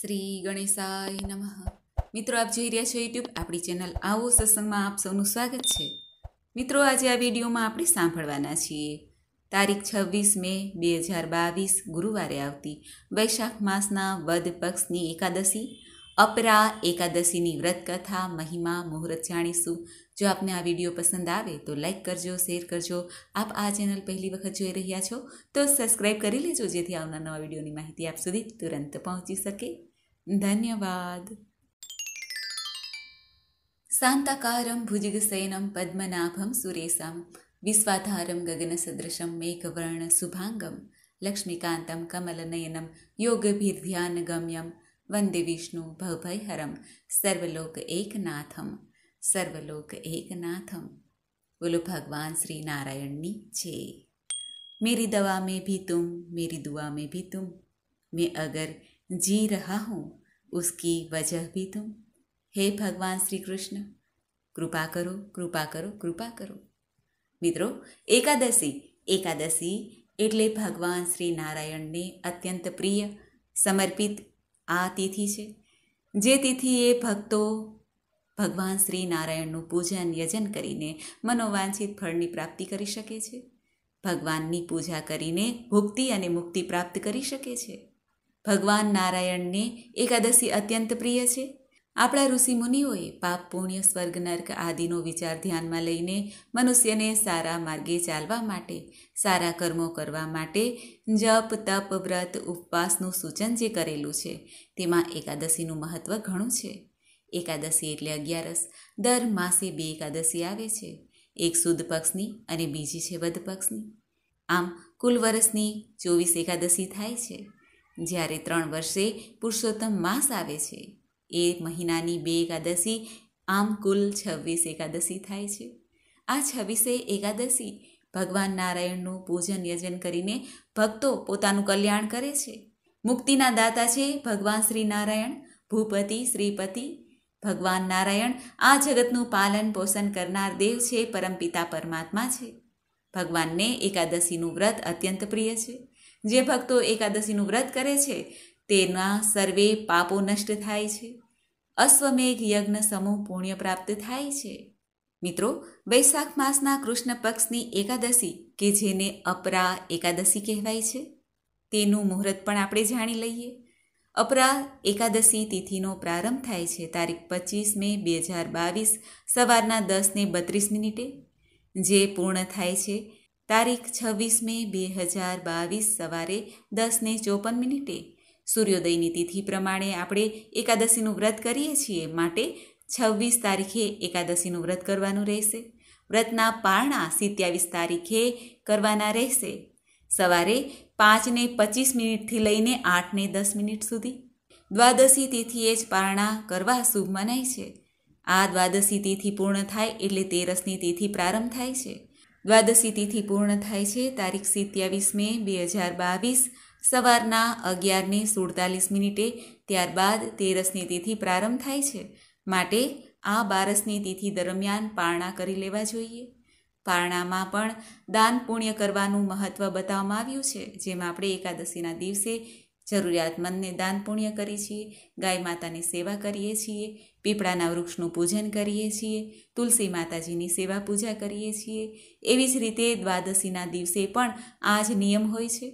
શ્રી ગણેશાય નમઃ મિત્રો આપ જોઈ રહ્યા છો યુટ્યુબ આપણી ચેનલ આવો સત્સંગમાં આપ સૌનું સ્વાગત છે મિત્રો આજે આ વિડીયોમાં આપણે સાંભળવાના છીએ તારીખ છવ્વીસ મે બે હજાર બાવીસ ગુરુવારે આવતી વૈશાખ માસના વદ પક્ષની એકાદશી અપરા એકાદશીની વ્રત કથા મહિમા મુહૂર્ત જાણીશું જો આપને આ વિડીયો પસંદ આવે તો લાઇક કરજો શેર કરજો આપ આ ચેનલ પહેલી વખત જોઈ રહ્યા છો તો સબસ્ક્રાઈબ કરી લેજો જેથી આવનાર નવા વિડીયોની માહિતી આપ સુધી તુરંત પહોંચી શકે ધન્યવાદ શાંતાકારમ ભુજગસૈનમ પદ્મનાભમ સુરેશમ વિશ્વાધારમ ગગન સદૃશમ મેઘવર્ણ શુભાંગમ લક્ષ્મીકાંતમ કમલનયનમ યોગભીર્ધ્યાનગમ્યમ વંદે વિષ્ણુ ભવભયહરમ સર્વલોક એકનાથમ સર્વલોક એકનાથમ બોલો ભગવાન શ્રી નારાયણની છે મેરી દવા મેં ભી તુમ મેરી દુઆ મેં ભી તુમ મેં અગર જી રહા હું ઉસકી વજહ ભી તુમ હે ભગવાન શ્રી કૃષ્ણ કૃપા કરો કૃપા કરો કૃપા કરો મિત્રો એકાદશી એકાદશી એટલે ભગવાન શ્રી નારાયણને અત્યંત પ્રિય સમર્પિત આ તિથિ છે જે તિથિ એ ભક્તો ભગવાન શ્રી નારાયણનું પૂજન યજન કરીને મનોવાંછિત ફળની પ્રાપ્તિ કરી શકે છે ભગવાનની પૂજા કરીને ભુક્તિ અને મુક્તિ પ્રાપ્ત કરી શકે છે ભગવાન નારાયણને એકાદશી અત્યંત પ્રિય છે આપણા ઋષિમુનિઓએ પાપ પુણ્ય સ્વર્ગ નર્ક આદિનો વિચાર ધ્યાનમાં લઈને મનુષ્યને સારા માર્ગે ચાલવા માટે સારા કર્મો કરવા માટે જપ તપ વ્રત ઉપવાસનું સૂચન જે કરેલું છે તેમાં એકાદશીનું મહત્ત્વ ઘણું છે એકાદશી એટલે અગિયારસ દર માસે બે એકાદશી આવે છે એક શુદ્ધ પક્ષની અને બીજી છે વધ પક્ષની આમ કુલ વર્ષની ચોવીસ એકાદશી થાય છે જ્યારે ત્રણ વર્ષે પુરુષોત્તમ માસ આવે છે એ મહિનાની બે એકાદશી આમ કુલ છવ્વીસ એકાદશી થાય છે આ છવ્વીસે એકાદશી ભગવાન નારાયણનું પૂજન યજન કરીને ભક્તો પોતાનું કલ્યાણ કરે છે મુક્તિના દાતા છે ભગવાન શ્રી નારાયણ ભૂપતિ શ્રીપતિ ભગવાન નારાયણ આ જગતનું પાલન પોષણ કરનાર દેવ છે પરમપિતા પરમાત્મા છે ભગવાનને એકાદશીનું વ્રત અત્યંત પ્રિય છે જે ભક્તો એકાદશીનું વ્રત કરે છે તેના સર્વે પાપો નષ્ટ થાય છે અશ્વમેઘ યજ્ઞ સમૂહ પુણ્ય પ્રાપ્ત થાય છે મિત્રો વૈશાખ માસના કૃષ્ણ પક્ષની એકાદશી કે જેને અપરા એકાદશી કહેવાય છે તેનું મુહૂર્ત પણ આપણે જાણી લઈએ અપરા એકાદશી તિથિનો પ્રારંભ થાય છે તારીખ પચીસ મે બે હજાર બાવીસ સવારના દસને બત્રીસ મિનિટે જે પૂર્ણ થાય છે તારીખ છવ્વીસ મે બે હજાર બાવીસ સવારે દસને ચોપન મિનિટે સૂર્યોદયની તિથિ પ્રમાણે આપણે એકાદશીનું વ્રત કરીએ છીએ માટે છવ્વીસ તારીખે એકાદશીનું વ્રત કરવાનું રહેશે વ્રતના પારણા સિત્યાવીસ તારીખે કરવાના રહેશે સવારે પાંચને પચીસ મિનિટથી લઈને આઠને દસ મિનિટ સુધી દ્વાદશી તિથિએ જ પારણા કરવા શુભ મનાય છે આ દ્વાદશી તિથિ પૂર્ણ થાય એટલે તેરસની તિથિ પ્રારંભ થાય છે દ્વાદશી તિથિ પૂર્ણ થાય છે તારીખ સિત્યાવીસ મે બે હજાર બાવીસ સવારના અગિયારને સુડતાલીસ મિનિટે ત્યારબાદ તેરસની તિથિ પ્રારંભ થાય છે માટે આ બારસની તિથિ દરમિયાન પારણા કરી લેવા જોઈએ પારણામાં પણ દાન પુણ્ય કરવાનું મહત્ત્વ બતાવવામાં આવ્યું છે જેમાં આપણે એકાદશીના દિવસે જરૂરિયાતમંદને દાન પુણ્ય કરીએ છીએ ગાય માતાની સેવા કરીએ છીએ પીપળાના વૃક્ષનું પૂજન કરીએ છીએ તુલસી માતાજીની સેવા પૂજા કરીએ છીએ એવી જ રીતે દ્વાદશીના દિવસે પણ આ જ નિયમ હોય છે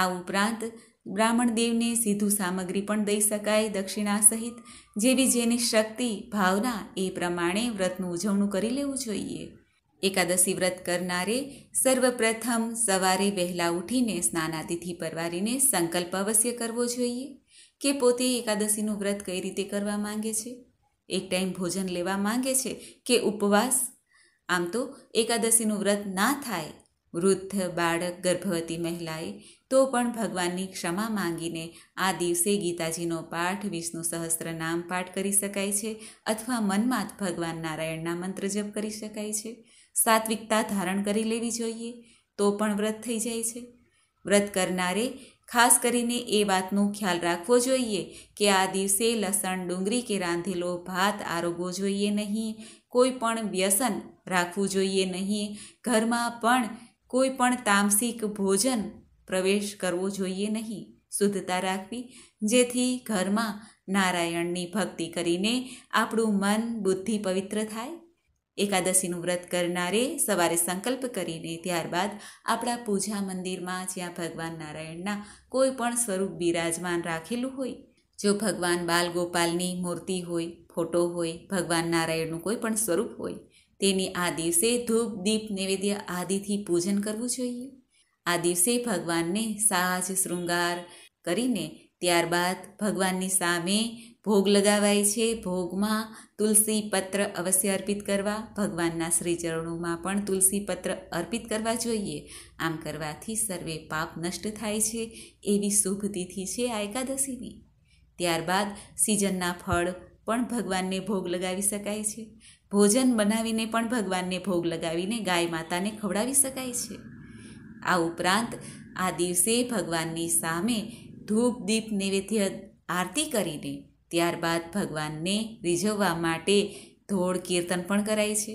આ ઉપરાંત બ્રાહ્મણ દેવને સીધું સામગ્રી પણ દઈ શકાય દક્ષિણા સહિત જેવી જેની શક્તિ ભાવના એ પ્રમાણે વ્રતનું ઉજવણું કરી લેવું જોઈએ એકાદશી વ્રત કરનારે સર્વપ્રથમ સવારે વહેલા ઉઠીને સ્નાનાતિથિ પરવારીને સંકલ્પ અવશ્ય કરવો જોઈએ કે પોતે એકાદશીનું વ્રત કઈ રીતે કરવા માંગે છે એક ટાઈમ ભોજન લેવા માંગે છે કે ઉપવાસ આમ તો એકાદશીનું વ્રત ના થાય વૃદ્ધ બાળક ગર્ભવતી મહિલાએ તો પણ ભગવાનની ક્ષમા માંગીને આ દિવસે ગીતાજીનો પાઠ વિષ્ણુ સહસ્ત્ર નામ પાઠ કરી શકાય છે અથવા મનમાં ભગવાન નારાયણના મંત્ર જપ કરી શકાય છે સાત્વિકતા ધારણ કરી લેવી જોઈએ તો પણ વ્રત થઈ જાય છે વ્રત કરનારે ખાસ કરીને એ વાતનો ખ્યાલ રાખવો જોઈએ કે આ દિવસે લસણ ડુંગળી કે રાંધેલો ભાત આરોગવો જોઈએ નહીં કોઈ પણ વ્યસન રાખવું જોઈએ નહીં ઘરમાં પણ કોઈ પણ તામસિક ભોજન પ્રવેશ કરવો જોઈએ નહીં શુદ્ધતા રાખવી જેથી ઘરમાં નારાયણની ભક્તિ કરીને આપણું મન બુદ્ધિ પવિત્ર થાય એકાદશીનું વ્રત કરનારે સવારે સંકલ્પ કરીને ત્યારબાદ આપણા પૂજા મંદિરમાં જ્યાં ભગવાન નારાયણના કોઈ પણ સ્વરૂપ બિરાજમાન રાખેલું હોય જો ભગવાન બાલગોપાલની મૂર્તિ હોય ફોટો હોય ભગવાન નારાયણનું કોઈ પણ સ્વરૂપ હોય તેની આ દિવસે ધૂપ દીપ નૈવેદ્ય આદિથી પૂજન કરવું જોઈએ આ દિવસે ભગવાનને સાજ શૃંગાર કરીને ત્યારબાદ ભગવાનની સામે ભોગ લગાવાય છે ભોગમાં તુલસી પત્ર અવશ્ય અર્પિત કરવા ભગવાનના શ્રીચરણોમાં પણ તુલસી પત્ર અર્પિત કરવા જોઈએ આમ કરવાથી સર્વે પાપ નષ્ટ થાય છે એવી શુભ તિથિ છે આ એકાદશીની ત્યારબાદ સિઝનના ફળ પણ ભગવાનને ભોગ લગાવી શકાય છે ભોજન બનાવીને પણ ભગવાનને ભોગ લગાવીને ગાય માતાને ખવડાવી શકાય છે આ ઉપરાંત આ દિવસે ભગવાનની સામે ધૂપ દીપ નૈવેદ્ય આરતી કરીને ત્યારબાદ ભગવાનને રીઝવવા માટે ધોળ કીર્તન પણ કરાય છે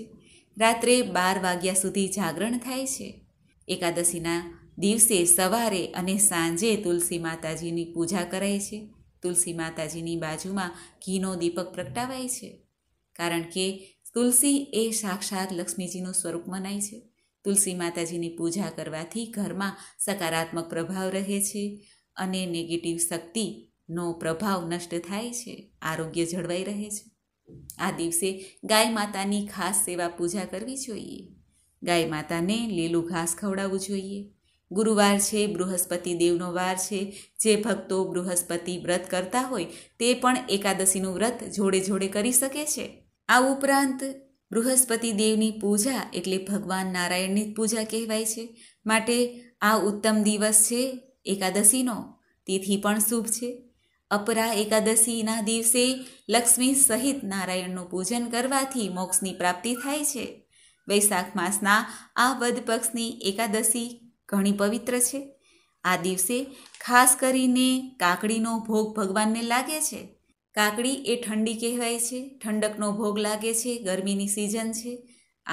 રાત્રે બાર વાગ્યા સુધી જાગરણ થાય છે એકાદશીના દિવસે સવારે અને સાંજે તુલસી માતાજીની પૂજા કરાય છે તુલસી માતાજીની બાજુમાં ઘીનો દીપક પ્રગટાવાય છે કારણ કે તુલસી એ સાક્ષાત લક્ષ્મીજીનું સ્વરૂપ મનાય છે તુલસી માતાજીની પૂજા કરવાથી ઘરમાં સકારાત્મક પ્રભાવ રહે છે અને નેગેટિવ શક્તિ નો પ્રભાવ નષ્ટ થાય છે આરોગ્ય જળવાઈ રહે છે આ દિવસે ગાય માતાની ખાસ સેવા પૂજા કરવી જોઈએ ગાય માતાને લીલું ઘાસ ખવડાવવું જોઈએ ગુરુવાર છે બૃહસ્પતિ દેવનો વાર છે જે ભક્તો બૃહસ્પતિ વ્રત કરતા હોય તે પણ એકાદશીનું વ્રત જોડે જોડે કરી શકે છે આ ઉપરાંત બૃહસ્પતિ દેવની પૂજા એટલે ભગવાન નારાયણની પૂજા કહેવાય છે માટે આ ઉત્તમ દિવસ છે એકાદશીનો તેથી પણ શુભ છે અપરા એકાદશીના દિવસે લક્ષ્મી સહિત નારાયણનું પૂજન કરવાથી મોક્ષની પ્રાપ્તિ થાય છે વૈશાખ માસના આ વદ પક્ષની એકાદશી ઘણી પવિત્ર છે આ દિવસે ખાસ કરીને કાકડીનો ભોગ ભગવાનને લાગે છે કાકડી એ ઠંડી કહેવાય છે ઠંડકનો ભોગ લાગે છે ગરમીની સિઝન છે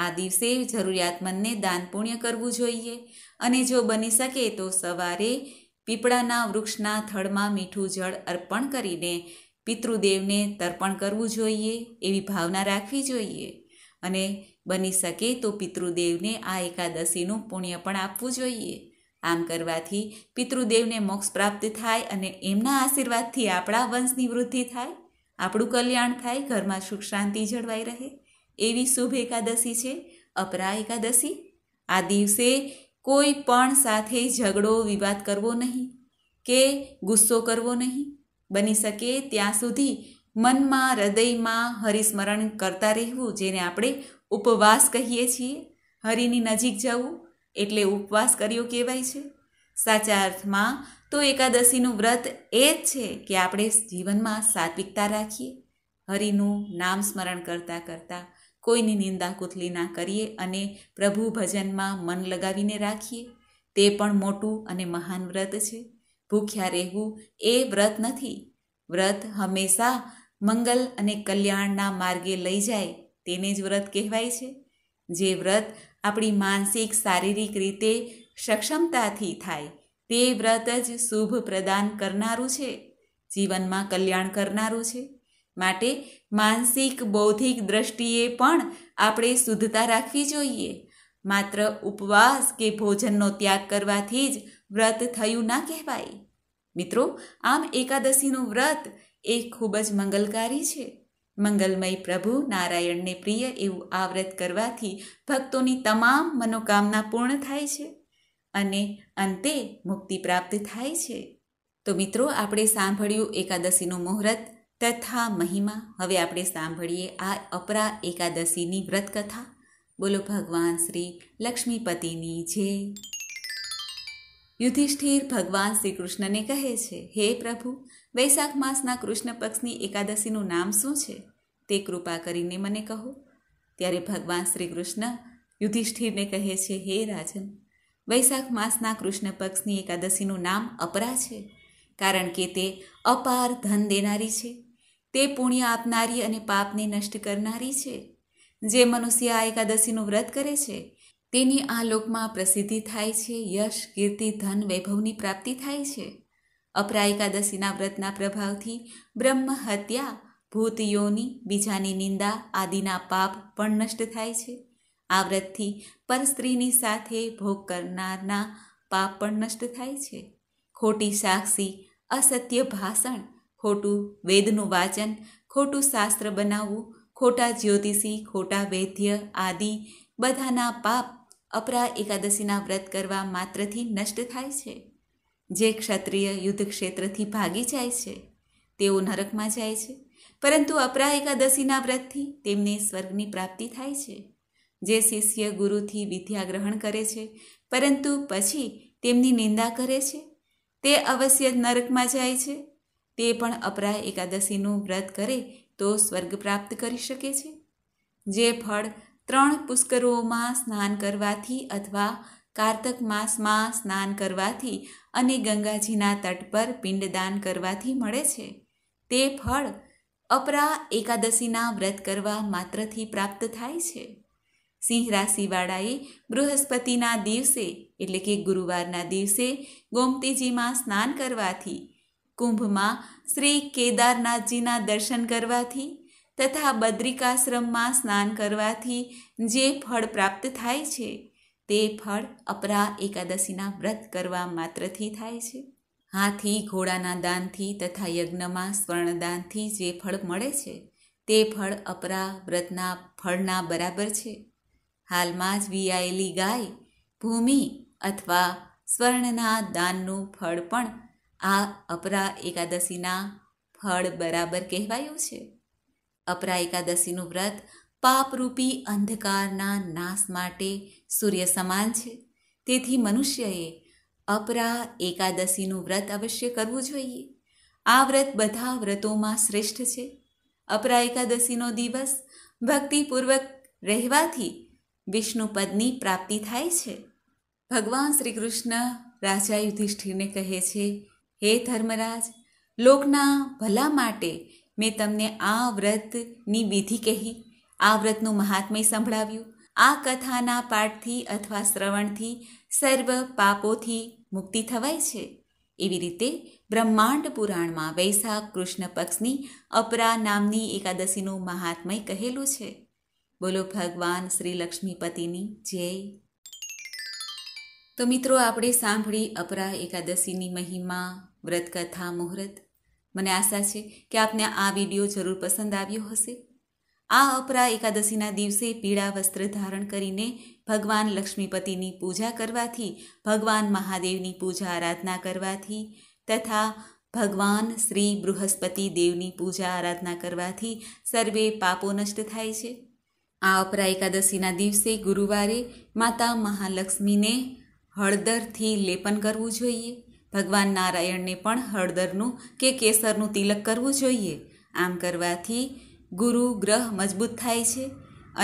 આ દિવસે જરૂરિયાતમંદને દાન પુણ્ય કરવું જોઈએ અને જો બની શકે તો સવારે પીપળાના વૃક્ષના થડમાં મીઠું જળ અર્પણ કરીને પિતૃદેવને તર્પણ કરવું જોઈએ એવી ભાવના રાખવી જોઈએ અને બની શકે તો પિતૃદેવને આ એકાદશીનું પુણ્ય પણ આપવું જોઈએ આમ કરવાથી પિતૃદેવને મોક્ષ પ્રાપ્ત થાય અને એમના આશીર્વાદથી આપણા વંશની વૃદ્ધિ થાય આપણું કલ્યાણ થાય ઘરમાં સુખ શાંતિ જળવાઈ રહે એવી શુભ એકાદશી છે અપરા એકાદશી આ દિવસે કોઈ પણ સાથે ઝઘડો વિવાદ કરવો નહીં કે ગુસ્સો કરવો નહીં બની શકે ત્યાં સુધી મનમાં હૃદયમાં હરિસ્મરણ કરતા રહેવું જેને આપણે ઉપવાસ કહીએ છીએ હરિની નજીક જવું એટલે ઉપવાસ કર્યો કહેવાય છે સાચા અર્થમાં તો એકાદશીનું વ્રત એ જ છે કે આપણે જીવનમાં સાત્વિકતા રાખીએ હરિનું નામ સ્મરણ કરતાં કરતાં કોઈની નિંદા કુતલી ના કરીએ અને પ્રભુ ભજનમાં મન લગાવીને રાખીએ તે પણ મોટું અને મહાન વ્રત છે ભૂખ્યા રહેવું એ વ્રત નથી વ્રત હંમેશા મંગલ અને કલ્યાણના માર્ગે લઈ જાય તેને જ વ્રત કહેવાય છે જે વ્રત આપણી માનસિક શારીરિક રીતે સક્ષમતાથી થાય તે વ્રત જ શુભ પ્રદાન કરનારું છે જીવનમાં કલ્યાણ કરનારું છે માટે માનસિક બૌદ્ધિક દ્રષ્ટિએ પણ આપણે શુદ્ધતા રાખવી જોઈએ માત્ર ઉપવાસ કે ભોજનનો ત્યાગ કરવાથી જ વ્રત થયું ના કહેવાય મિત્રો આમ એકાદશીનું વ્રત એ ખૂબ જ મંગલકારી છે મંગલમય પ્રભુ નારાયણને પ્રિય એવું આ વ્રત કરવાથી ભક્તોની તમામ મનોકામના પૂર્ણ થાય છે અને અંતે મુક્તિ પ્રાપ્ત થાય છે તો મિત્રો આપણે સાંભળ્યું એકાદશીનું મુહૂર્ત તથા મહિમા હવે આપણે સાંભળીએ આ અપરા એકાદશીની વ્રતકથા બોલો ભગવાન શ્રી લક્ષ્મીપતિની જે યુધિષ્ઠિર ભગવાન શ્રી કૃષ્ણને કહે છે હે પ્રભુ વૈશાખ માસના કૃષ્ણ પક્ષની એકાદશીનું નામ શું છે તે કૃપા કરીને મને કહો ત્યારે ભગવાન શ્રી કૃષ્ણ યુધિષ્ઠિરને કહે છે હે રાજન વૈશાખ માસના કૃષ્ણ પક્ષની એકાદશીનું નામ અપરા છે કારણ કે તે અપાર ધન દેનારી છે તે પુણ્ય આપનારી અને પાપને નષ્ટ કરનારી છે જે મનુષ્ય આ એકાદશીનું વ્રત કરે છે તેની આ લોકમાં પ્રસિદ્ધિ થાય છે યશ કીર્તિ ધન વૈભવની પ્રાપ્તિ થાય છે અપરા એકાદશીના વ્રતના પ્રભાવથી બ્રહ્મ હત્યા ભૂત યોની બીજાની નિંદા આદિના પાપ પણ નષ્ટ થાય છે આ વ્રતથી પરસ્ત્રીની સાથે ભોગ કરનારના પાપ પણ નષ્ટ થાય છે ખોટી સાક્ષી અસત્ય ભાષણ ખોટું વેદનું વાચન ખોટું શાસ્ત્ર બનાવવું ખોટા જ્યોતિષી ખોટા વૈદ્ય આદિ બધાના પાપ અપરા એકાદશીના વ્રત કરવા માત્રથી નષ્ટ થાય છે જે ક્ષત્રિય યુદ્ધ ક્ષેત્રથી ભાગી જાય છે તેઓ નરકમાં જાય છે પરંતુ અપરા એકાદશીના વ્રતથી તેમને સ્વર્ગની પ્રાપ્તિ થાય છે જે શિષ્ય ગુરુથી વિદ્યા ગ્રહણ કરે છે પરંતુ પછી તેમની નિંદા કરે છે તે અવશ્ય નરકમાં જાય છે તે પણ અપરા એકાદશીનું વ્રત કરે તો સ્વર્ગ પ્રાપ્ત કરી શકે છે જે ફળ ત્રણ પુષ્કરોમાં સ્નાન કરવાથી અથવા કાર્તક માસમાં સ્નાન કરવાથી અને ગંગાજીના તટ પર પિંડદાન કરવાથી મળે છે તે ફળ અપરા એકાદશીના વ્રત કરવા માત્રથી પ્રાપ્ત થાય છે સિંહ રાશિવાળાએ બૃહસ્પતિના દિવસે એટલે કે ગુરુવારના દિવસે ગોમતીજીમાં સ્નાન કરવાથી કુંભમાં શ્રી કેદારનાથજીના દર્શન કરવાથી તથા બદ્રિકાશ્રમમાં સ્નાન કરવાથી જે ફળ પ્રાપ્ત થાય છે તે ફળ અપરા એકાદશીના વ્રત કરવા માત્રથી થાય છે હાથી ઘોડાના દાનથી તથા યજ્ઞમાં સ્વર્ણદાનથી જે ફળ મળે છે તે ફળ અપરા વ્રતના ફળના બરાબર છે હાલમાં જ વિયાયેલી ગાય ભૂમિ અથવા સ્વર્ણના દાનનું ફળ પણ આ અપરા એકાદશીના ફળ બરાબર કહેવાયું છે અપરા એકાદશીનું વ્રત પાપરૂપી અંધકારના નાશ માટે સૂર્ય સમાન છે તેથી મનુષ્યએ અપરા એકાદશીનું વ્રત અવશ્ય કરવું જોઈએ આ વ્રત બધા વ્રતોમાં શ્રેષ્ઠ છે અપરા એકાદશીનો દિવસ ભક્તિપૂર્વક રહેવાથી વિષ્ણુપદની પ્રાપ્તિ થાય છે ભગવાન શ્રી કૃષ્ણ રાજા યુધિષ્ઠિરને કહે છે હે ધર્મરાજ લોકના ભલા માટે મેં તમને આ વ્રતની વિધિ કહી આ વ્રતનું મહાત્મય સંભળાવ્યું આ કથાના પાઠથી અથવા શ્રવણથી સર્વ પાપોથી મુક્તિ થવાય છે એવી રીતે બ્રહ્માંડ પુરાણમાં વૈશાખ કૃષ્ણ પક્ષની અપરા નામની એકાદશીનું મહાત્મય કહેલું છે બોલો ભગવાન શ્રી લક્ષ્મીપતિની જય તો મિત્રો આપણે સાંભળી અપરા એકાદશીની મહિમા વ્રતકથા મુહૂર્ત મને આશા છે કે આપને આ વિડીયો જરૂર પસંદ આવ્યો હશે આ અપરા એકાદશીના દિવસે પીળા વસ્ત્ર ધારણ કરીને ભગવાન લક્ષ્મીપતિની પૂજા કરવાથી ભગવાન મહાદેવની પૂજા આરાધના કરવાથી તથા ભગવાન શ્રી બૃહસ્પતિ દેવની પૂજા આરાધના કરવાથી સર્વે પાપો નષ્ટ થાય છે આ અપરા એકાદશીના દિવસે ગુરુવારે માતા મહાલક્ષ્મીને હળદરથી લેપન કરવું જોઈએ ભગવાન નારાયણને પણ હળદરનું કે કેસરનું તિલક કરવું જોઈએ આમ કરવાથી ગુરુ ગ્રહ મજબૂત થાય છે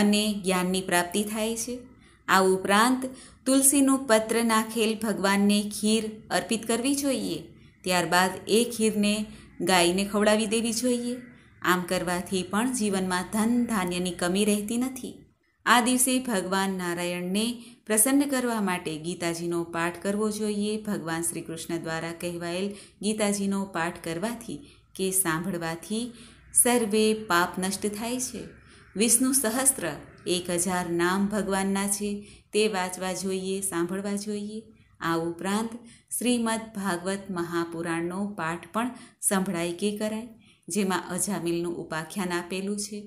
અને જ્ઞાનની પ્રાપ્તિ થાય છે આ ઉપરાંત તુલસીનું પત્ર નાખેલ ભગવાનને ખીર અર્પિત કરવી જોઈએ ત્યારબાદ એ ખીરને ગાયને ખવડાવી દેવી જોઈએ આમ કરવાથી પણ જીવનમાં ધન ધાન્યની કમી રહેતી નથી આ દિવસે ભગવાન નારાયણને પ્રસન્ન કરવા માટે ગીતાજીનો પાઠ કરવો જોઈએ ભગવાન શ્રી કૃષ્ણ દ્વારા કહેવાયેલ ગીતાજીનો પાઠ કરવાથી કે સાંભળવાથી સર્વે પાપ નષ્ટ થાય છે વિષ્ણુ સહસ્ત્ર એક હજાર નામ ભગવાનના છે તે વાંચવા જોઈએ સાંભળવા જોઈએ આ ઉપરાંત શ્રીમદ ભાગવત મહાપુરાણનો પાઠ પણ સંભળાય કે કરાય જેમાં અજામિલનું ઉપાખ્યાન આપેલું છે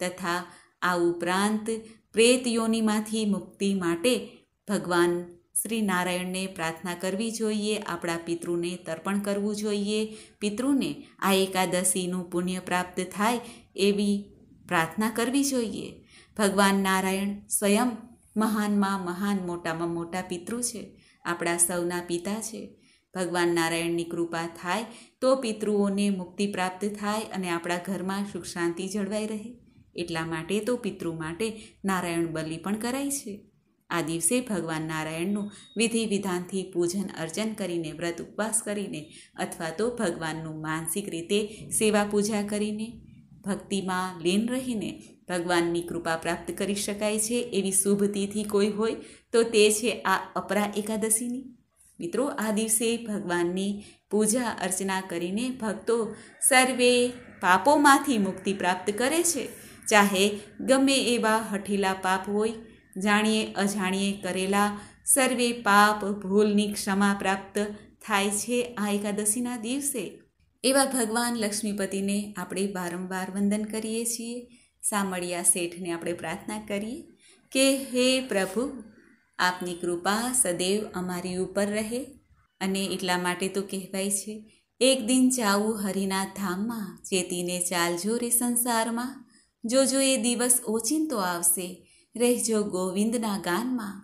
તથા આ ઉપરાંત પ્રેતયોનીમાંથી મુક્તિ માટે ભગવાન શ્રી નારાયણને પ્રાર્થના કરવી જોઈએ આપણા પિતૃને તર્પણ કરવું જોઈએ પિતૃને આ એકાદશીનું પુણ્ય પ્રાપ્ત થાય એવી પ્રાર્થના કરવી જોઈએ ભગવાન નારાયણ સ્વયં મહાનમાં મહાન મોટામાં મોટા પિતૃ છે આપણા સૌના પિતા છે ભગવાન નારાયણની કૃપા થાય તો પિતૃઓને મુક્તિ પ્રાપ્ત થાય અને આપણા ઘરમાં સુખ શાંતિ જળવાઈ રહે એટલા માટે તો પિતૃ માટે નારાયણ બલિ પણ કરાય છે આ દિવસે ભગવાન નારાયણનું વિધિ વિધાનથી પૂજન અર્ચન કરીને વ્રત ઉપવાસ કરીને અથવા તો ભગવાનનું માનસિક રીતે સેવા પૂજા કરીને ભક્તિમાં લીન રહીને ભગવાનની કૃપા પ્રાપ્ત કરી શકાય છે એવી શુભ તિથિ કોઈ હોય તો તે છે આ અપરા એકાદશીની મિત્રો આ દિવસે ભગવાનની પૂજા અર્ચના કરીને ભક્તો સર્વે પાપોમાંથી મુક્તિ પ્રાપ્ત કરે છે ચાહે ગમે એવા હઠીલા પાપ હોય જાણીએ અજાણીએ કરેલા સર્વે પાપ ભૂલની ક્ષમા પ્રાપ્ત થાય છે આ એકાદશીના દિવસે એવા ભગવાન લક્ષ્મીપતિને આપણે વારંવાર વંદન કરીએ છીએ સામળિયા શેઠને આપણે પ્રાર્થના કરીએ કે હે પ્રભુ આપની કૃપા સદૈવ અમારી ઉપર રહે અને એટલા માટે તો કહેવાય છે એક દિન જાવું હરિના ધામમાં ચેતીને ચાલજો રે સંસારમાં જોજો એ દિવસ ઓચિંતો આવશે રહેજો ગોવિંદના ગાનમાં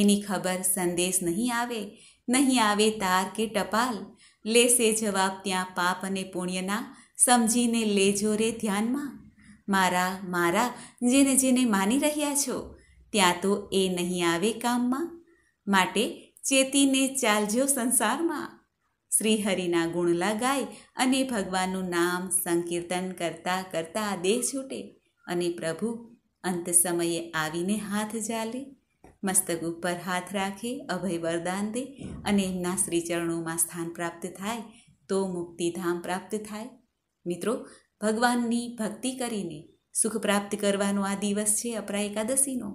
એની ખબર સંદેશ નહીં આવે નહીં આવે તાર કે ટપાલ લેશે જવાબ ત્યાં પાપ અને પુણ્યના સમજીને લેજો રે ધ્યાનમાં મારા મારા જેને જેને માની રહ્યા છો ત્યાં તો એ નહીં આવે કામમાં માટે ચેતીને ચાલજો સંસારમાં શ્રીહરિના ગુણલા ગાય અને ભગવાનનું નામ સંકીર્તન કરતાં કરતાં દેહ છૂટે અને પ્રભુ અંત સમયે આવીને હાથ ઝાલે મસ્તક ઉપર હાથ રાખે અભય વરદાન દે અને એમના શ્રીચરણોમાં સ્થાન પ્રાપ્ત થાય તો મુક્તિધામ પ્રાપ્ત થાય મિત્રો ભગવાનની ભક્તિ કરીને સુખ પ્રાપ્ત કરવાનો આ દિવસ છે અપરા એકાદશીનો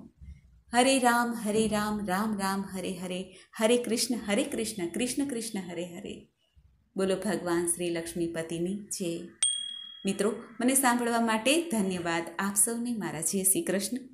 હરે રામ હરે રામ રામ રામ હરે હરે હરે કૃષ્ણ હરે કૃષ્ણ કૃષ્ણ કૃષ્ણ હરે હરે બોલો ભગવાન શ્રી લક્ષ્મીપતિની જય મિત્રો મને સાંભળવા માટે ધન્યવાદ આપ સૌને મારા જય શ્રી કૃષ્ણ